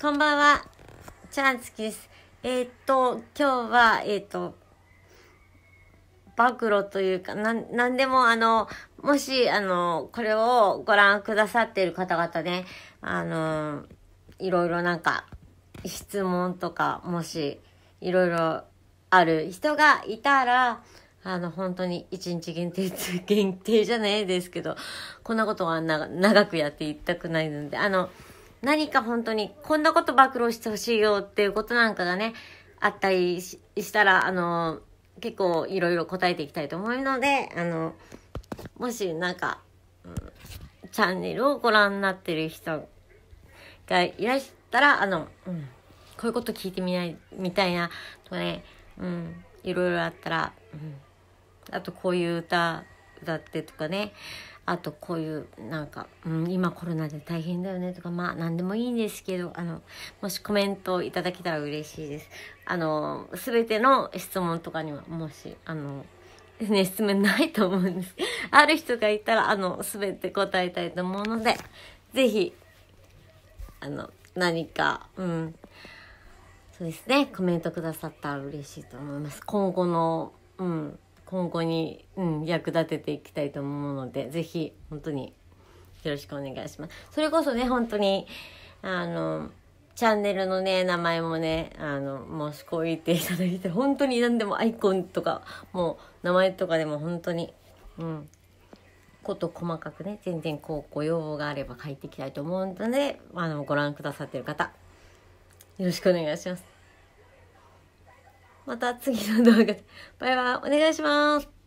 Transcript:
こんばんは。チャンスキです。えー、っと、今日は、えー、っと、暴露というか、なん、なんでもあの、もし、あの、これをご覧くださっている方々ね、あの、いろいろなんか、質問とか、もし、いろいろある人がいたら、あの、本当に一日限定、限定じゃないですけど、こんなことは長くやっていきたくないので、あの、何か本当にこんなこと暴露してほしいよっていうことなんかがねあったりしたらあの結構いろいろ答えていきたいと思うのであのもしなんか、うん、チャンネルをご覧になってる人がいらしたらあの、うん、こういうこと聞いてみないみたいなとね、うん、いろいろあったら、うん、あとこういう歌だってとかねあとこういうなんか、うん、今コロナで大変だよねとかまあ何でもいいんですけどあのもしコメントいただけたら嬉しいですあの全ての質問とかにはもしあのね、質問ないと思うんです。ある人がいたら、あの、全て答えたいと思うので、是非あの、何か、うん、そうですね、コメントくださったら嬉しいと思います。今後の、うん、今後に、うん、役立てていきたいと思うので、ぜひ、本当に、よろしくお願いします。それこそね、本当に、あの、チャンネルのね、名前もね、あの、もうしこいていただいて、本当に何でもアイコンとか、もう名前とかでも本当に、うん、こと細かくね、全然こう、ご要望があれば書いていきたいと思うので、あの、ご覧くださってる方、よろしくお願いします。また次の動画で。バイバイお願いします